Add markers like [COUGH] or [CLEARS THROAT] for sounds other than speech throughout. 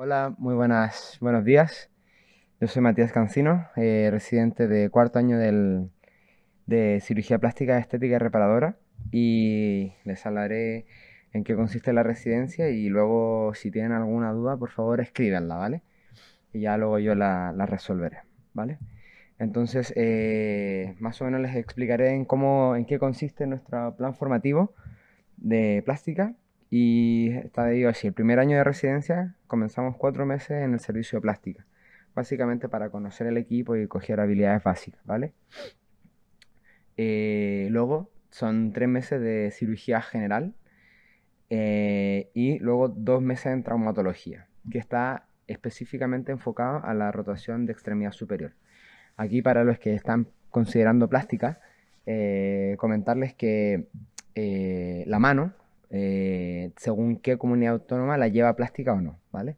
Hola, muy buenas, buenos días. Yo soy Matías Cancino, eh, residente de cuarto año de cirugía plástica, estética y reparadora. Y les hablaré en qué consiste la residencia y luego si tienen alguna duda, por favor escríbanla, ¿vale? Y ya luego yo la, resolveré, ¿vale? Entonces, eh, más o menos les explicaré en, cómo, en qué consiste nuestro plan formativo de plástica y está debido digo así, el primer año de residencia comenzamos cuatro meses en el servicio de plástica, básicamente para conocer el equipo y coger habilidades básicas, ¿vale? Eh, luego son tres meses de cirugía general eh, y luego dos meses en traumatología, que está específicamente enfocado a la rotación de extremidad superior. Aquí para los que están considerando plástica, eh, comentarles que la mano eh, según qué comunidad autónoma la lleva plástica o no, ¿vale?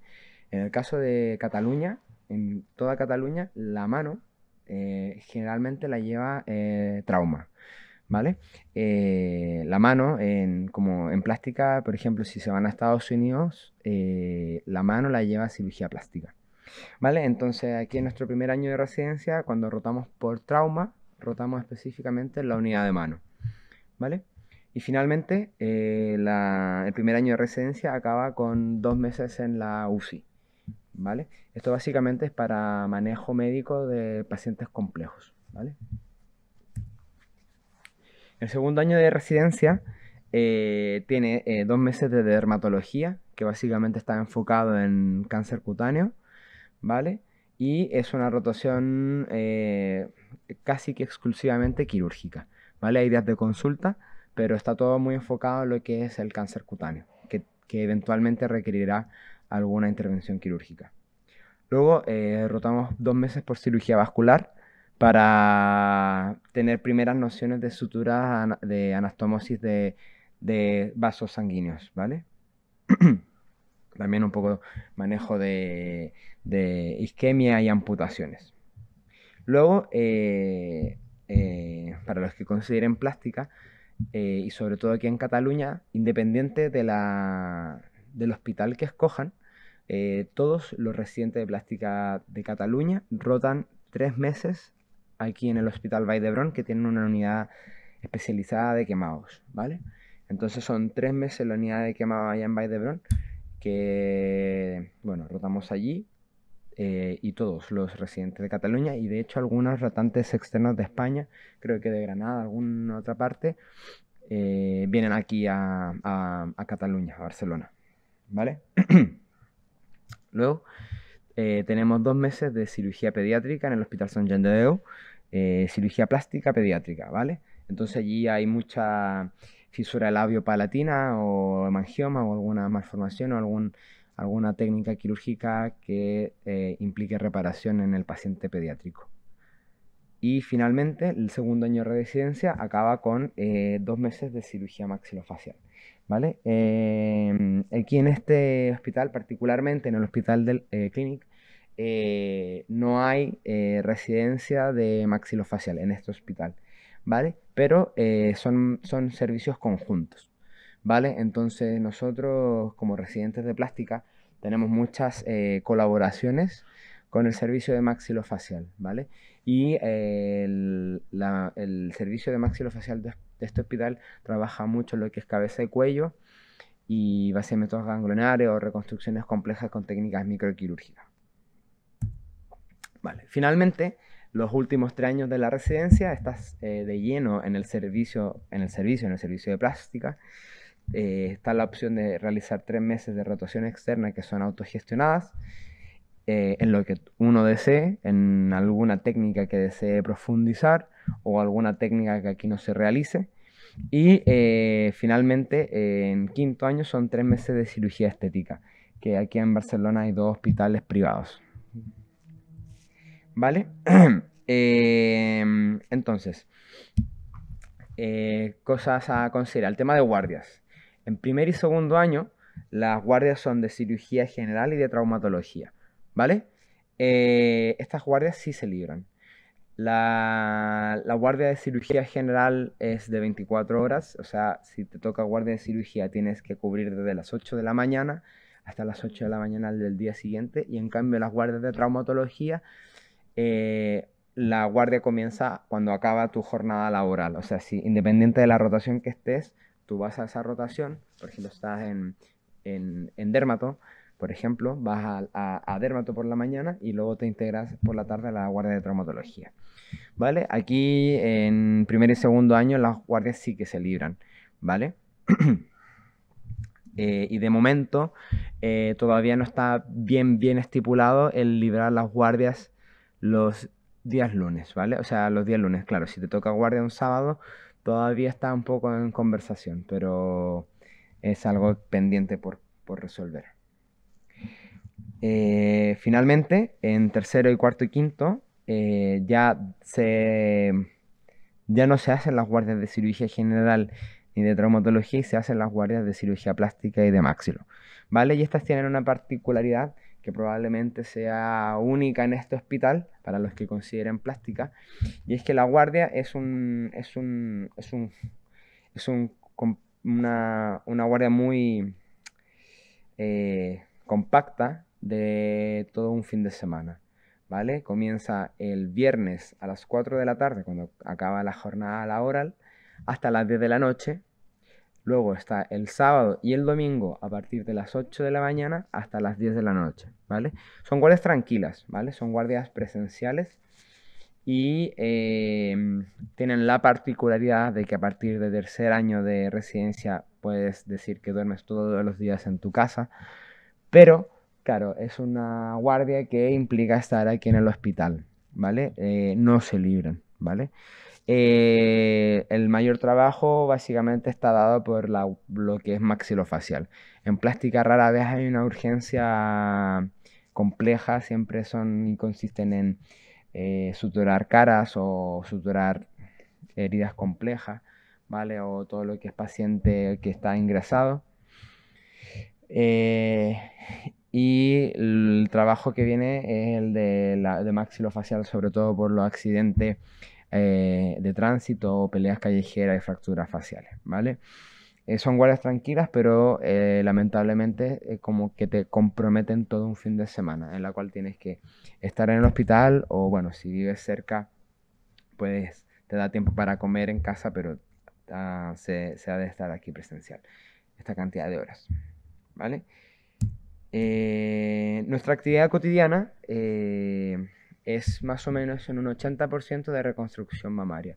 En el caso de Cataluña, en toda Cataluña, la mano eh, generalmente la lleva eh, trauma. ¿Vale? la mano como en plástica, por ejemplo, si se van a Estados Unidos, la mano la lleva cirugía plástica. ¿Vale? Entonces aquí en nuestro primer año de residencia, cuando rotamos por trauma, rotamos específicamente la unidad de mano. ¿Vale? Y finalmente, eh, el primer año de residencia acaba con dos meses en la UCI. ¿vale? Esto básicamente es para manejo médico de pacientes complejos. ¿vale? El segundo año de residencia eh, tiene eh, dos meses de dermatología, que básicamente está enfocado en cáncer cutáneo, ¿vale? Y es una rotación casi que exclusivamente quirúrgica, ¿vale? Hay días de consulta pero está todo muy enfocado en lo que es el cáncer cutáneo, que, eventualmente requerirá alguna intervención quirúrgica. Luego eh, rotamos dos meses por cirugía vascular para tener primeras nociones de suturas de anastomosis de, vasos sanguíneos, ¿vale? [CLEARS THROAT] También un poco manejo de, isquemia y amputaciones. Luego, eh, eh, para los que consideren plástica, eh, y sobre todo aquí en Cataluña, independiente del hospital que escojan, eh, todos los residentes de plástica de Cataluña rotan tres meses aquí en el Hospital Vall que tienen una unidad especializada de quemados, ¿vale? Entonces son tres meses la unidad de quemados allá en Vall que, bueno, rotamos allí eh, y todos los residentes de Cataluña y de hecho algunos ratantes externos de España, creo que de Granada, alguna otra parte, eh, vienen aquí a, Cataluña, a Barcelona. ¿Vale? [CLEARS THROAT] Luego eh, tenemos dos meses de cirugía pediátrica en el Hospital San Jean de cirugía plástica pediátrica, ¿vale? Entonces allí hay mucha fisura labio palatina o hemangioma o alguna malformación o algún alguna técnica quirúrgica que eh, implique reparación en el paciente pediátrico. Y finalmente, el segundo año de residencia acaba con eh, dos meses de cirugía maxilofacial. ¿vale? Eh, aquí en este hospital, particularmente en el hospital del Clinic, no hay residencia de maxilofacial en este hospital, ¿vale? Pero son, son servicios conjuntos, ¿vale? Entonces nosotros como residentes de plástica tenemos muchas eh, colaboraciones con el servicio de maxilofacial, ¿vale? Y eh, el, servicio de maxilofacial de, de, este hospital trabaja mucho lo que es cabeza y cuello y métodos ganglionares o reconstrucciones complejas con técnicas microquirúrgicas. Vale, finalmente, los últimos tres años de la residencia estás eh, de lleno en el servicio, en el servicio, en el servicio de plástica eh, está la opción de realizar tres meses de rotación externa que son autogestionadas, eh, en lo que uno desee, en alguna técnica que desee profundizar o alguna técnica que aquí no se realice. Y eh, finalmente, en quinto año son tres meses de cirugía estética, que aquí en Barcelona hay dos hospitales privados. ¿Vale? [CLEARS THROAT] Em, entonces, cosas a considerar. El tema de guardias. En primer y segundo año, las guardias son de cirugía general y de traumatología, ¿vale? Eh, estas guardias sí se libran. La, guardia de cirugía general es de 24 horas, o sea, si te toca guardia de cirugía tienes que cubrir desde las 8 de la mañana hasta las 8 de la mañana del día siguiente y en cambio las guardias de traumatología, eh, la guardia comienza cuando acaba tu jornada laboral, o sea, independiente de la rotación que estés, tú vas a esa rotación, por ejemplo, estás en, en, dermato, por ejemplo, vas a, a, dermato por la mañana y luego te integras por la tarde a la guardia de traumatología. ¿Vale? Aquí en primer y segundo año las guardias sí que se libran, ¿vale? [CLEARS THROAT] Eh, y de momento eh, todavía no está bien, bien estipulado el librar las guardias los días lunes, ¿vale? O sea, los días lunes, claro, si te toca guardia un sábado, todavía está un poco en conversación, pero es algo pendiente por, resolver. Eh, finalmente, en tercero y cuarto y quinto, eh, ya, ya no se hacen las guardias de cirugía general ni de traumatología y se hacen las guardias de cirugía plástica y de maxilo. ¿Vale? Y estas tienen una particularidad que probablemente sea única en este hospital, para los que consideren plástica, y es que la guardia es un. es un. es un. es una, guardia muy eh, compacta de todo un fin de semana. ¿Vale? Comienza el viernes a las 4 de la tarde, cuando acaba la jornada laboral, hasta las 10 de la noche, Luego está el sábado y el domingo a partir de las 8 de la mañana hasta las 10 de la noche, ¿vale? Son guardias tranquilas, ¿vale? Son guardias presenciales y em, tienen la particularidad de que a partir de tercer año de residencia puedes decir que duermes todos los días en tu casa, pero claro, es una guardia que implica estar aquí en el hospital, ¿vale? Eh, no se libran, ¿vale? Eh, el mayor trabajo básicamente está dado por la, lo que es maxilofacial. En plástica rara vez hay una urgencia compleja, siempre son consisten en eh, suturar caras o suturar heridas complejas, ¿vale? O todo lo que es paciente que está ingresado. Eh, y el trabajo que viene es el de, la, de maxilofacial, sobre todo por los accidentes eh, de tránsito, peleas callejeras y fracturas faciales, ¿vale? Eh, son guardias tranquilas, pero eh, lamentablemente como que te comprometen todo un fin de semana, en la cual tienes que estar en el hospital o bueno, si vives cerca, pues te da tiempo para comer en casa, pero ah, se, ha de estar aquí presencial esta cantidad de horas, ¿vale? nuestra actividad cotidiana eh, es más o menos en un 80% de reconstrucción mamaria,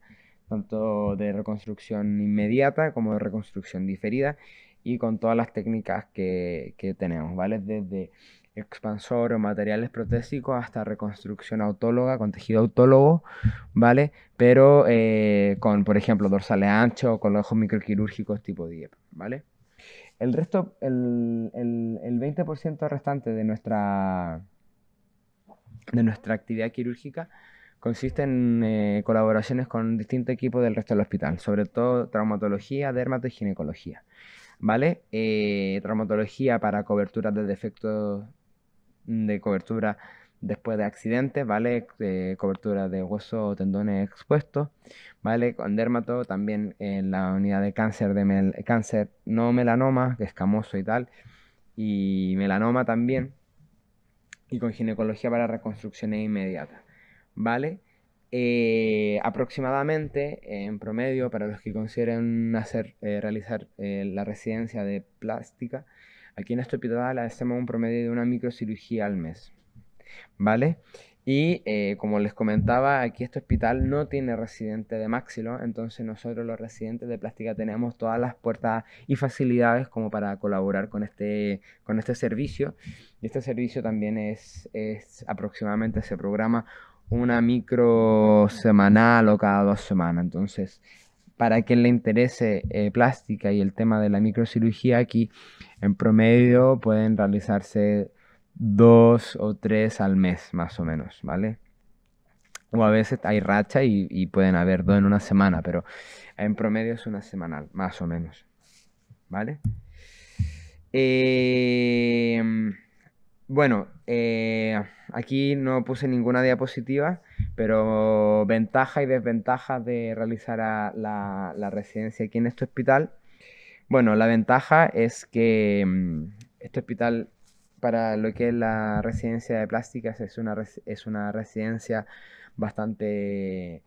tanto de reconstrucción inmediata como de reconstrucción diferida y con todas las técnicas que, tenemos, ¿vale? Desde expansor o materiales protésicos hasta reconstrucción autóloga con tejido autólogo, ¿vale? Pero eh, con, por ejemplo, dorsales anchos con los ojos microquirúrgicos tipo DIEP, ¿vale? El resto, el 20% restante de nuestra de nuestra actividad quirúrgica consiste en eh, colaboraciones con distintos equipos del resto del hospital, sobre todo traumatología, dermato y ginecología. ¿Vale? Eh, traumatología para cobertura de defectos mm, de cobertura después de accidentes, ¿vale? Eh, cobertura de hueso o tendones expuestos, ¿vale? Con dermato también en la unidad de cáncer de cáncer no melanoma, que escamoso y tal, y melanoma también y con ginecología para reconstrucciones inmediatas, ¿vale? Eh, aproximadamente, en promedio, para los que consideren hacer, eh, realizar eh, la residencia de plástica, aquí en este hospital hacemos un promedio de una microcirugía al mes, ¿vale? Y como les comentaba, aquí este hospital no tiene residente de máximo... entonces nosotros los residentes de plástica tenemos todas las puertas y facilidades como para colaborar con este, con este servicio este servicio también es, es aproximadamente, se programa una micro semanal o cada dos semanas. Entonces, para quien le interese eh, plástica y el tema de la microcirugía aquí, en promedio pueden realizarse dos o tres al mes más o menos, ¿vale? O a veces hay racha y, pueden haber dos en una semana, pero en promedio es una semanal, más o menos, ¿vale? Eh, bueno, eh, aquí no puse ninguna diapositiva, pero ventaja y desventajas de realizar la, residencia aquí en este hospital. Bueno, la ventaja es que mm, este hospital para lo que es la residencia de plásticas es una, residencia bastante,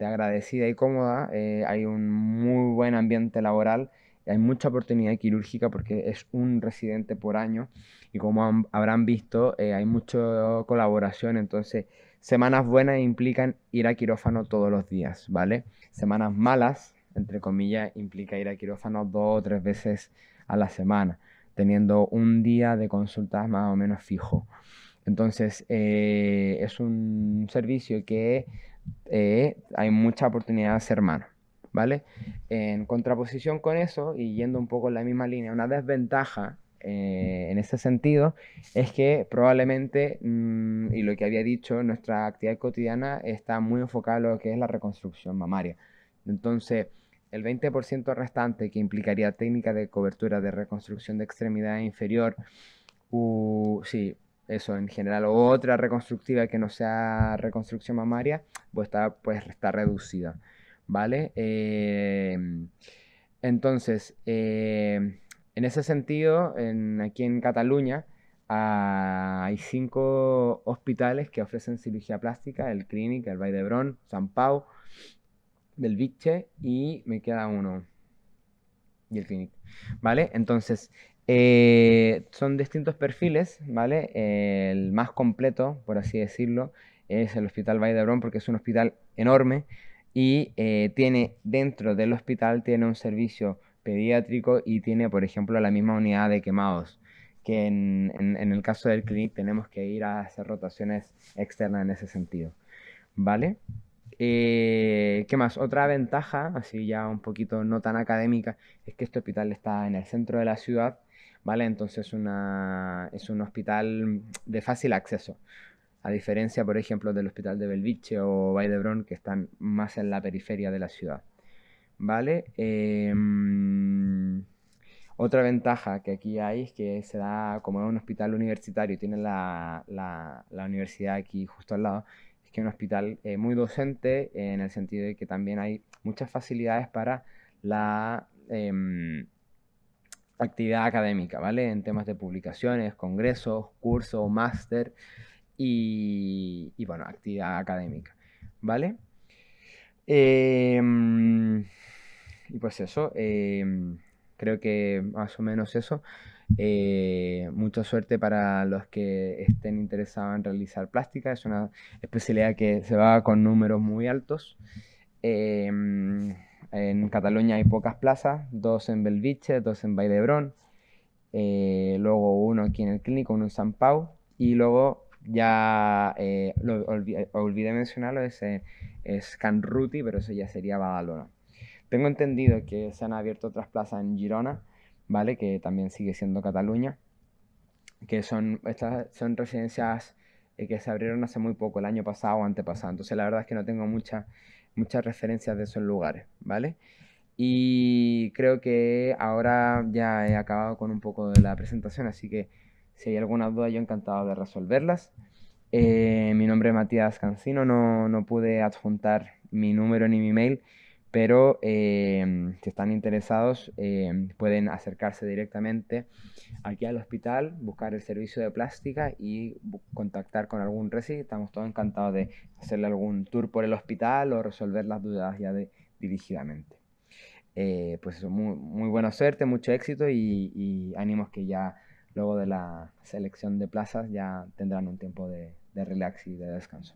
agradecida y cómoda. Eh, hay un muy buen ambiente laboral hay mucha oportunidad quirúrgica porque es un residente por año y como habrán visto eh, hay mucha colaboración, entonces semanas buenas implican ir a quirófano todos los días, ¿vale? Semanas malas, entre comillas, implica ir a quirófano dos o tres veces a la semana, teniendo un día de consultas más o menos fijo. Entonces, eh, es un servicio que eh, hay mucha oportunidad de ser mano. ¿vale? En contraposición con eso, y yendo un poco en la misma línea, una desventaja eh, en ese sentido es que probablemente, mm, y lo que había dicho, nuestra actividad cotidiana está muy enfocada en lo que es la reconstrucción mamaria. Entonces, el 20% restante que implicaría técnica de cobertura de reconstrucción de extremidad inferior, u, sí, eso en general, o otra reconstructiva que no sea reconstrucción mamaria, pues pues está reducida. ¿vale? Em, entonces, em, en ese sentido, en, aquí en Cataluña ah, hay cinco hospitales que ofrecen cirugía plástica, el Clínic, el de d'Hebron, San Pau, del Viche y me queda uno, y el Clínic, ¿vale? Entonces, eh, son distintos perfiles, ¿vale? El más completo, por así decirlo, es el Hospital de porque es un hospital enorme, y eh, tiene dentro del hospital tiene un servicio pediátrico y tiene, por ejemplo, la misma unidad de quemados, que en, el caso del clinic tenemos que ir a hacer rotaciones externas en ese sentido. ¿Vale? Eh, ¿Qué más? Otra ventaja, así ya un poquito no tan académica, es que este hospital está en el centro de la ciudad, ¿vale? Entonces es un hospital de fácil acceso a diferencia, por ejemplo, del Hospital de Belviche o bailebron que están más en la periferia de la ciudad. ¿Vale? Em, otra ventaja que aquí hay es que se da, como es un hospital universitario, tiene la, universidad aquí justo al lado, es que es un hospital eh, muy docente en el sentido de que también hay muchas facilidades para la em, actividad académica, ¿vale? En temas de publicaciones, congresos, cursos, máster y, bueno, actividad académica, ¿vale? Em, y pues eso, em, creo que más o menos eso. Eh, mucha suerte para los que estén interesados en realizar plástica, es una especialidad que se va con números muy altos. Em, en Cataluña hay pocas plazas, dos en Belviche, dos en Bailebrón. Eh, luego uno aquí en el Clínico, uno en San Pau, y luego ya eh, lo, eh, olvidé, mencionarlo, ese es Canruti, pero eso ya sería Badalona. Tengo entendido que se han abierto otras plazas en Girona, ¿vale? Que también sigue siendo Cataluña, que son, estas son residencias eh, que se abrieron hace muy poco, el año pasado o antepasado. Entonces la verdad es que no tengo mucha, muchas referencias de esos lugares, ¿vale? Y creo que ahora ya he acabado con un poco de la presentación, así que... Si hay alguna duda, yo encantado de resolverlas. Eh, mi nombre es Matías Cancino, no, no, pude adjuntar mi número ni mi mail, pero eh, si están interesados eh, pueden acercarse directamente aquí al hospital, buscar el servicio de plástica y contactar con algún resi. Estamos todos encantados de hacerle algún tour por el hospital o resolver las dudas ya de, dirigidamente. pues muy, muy, buena suerte, mucho éxito y, y ánimos que ya Luego de la selección de plazas ya tendrán un tiempo de, relax y de descanso.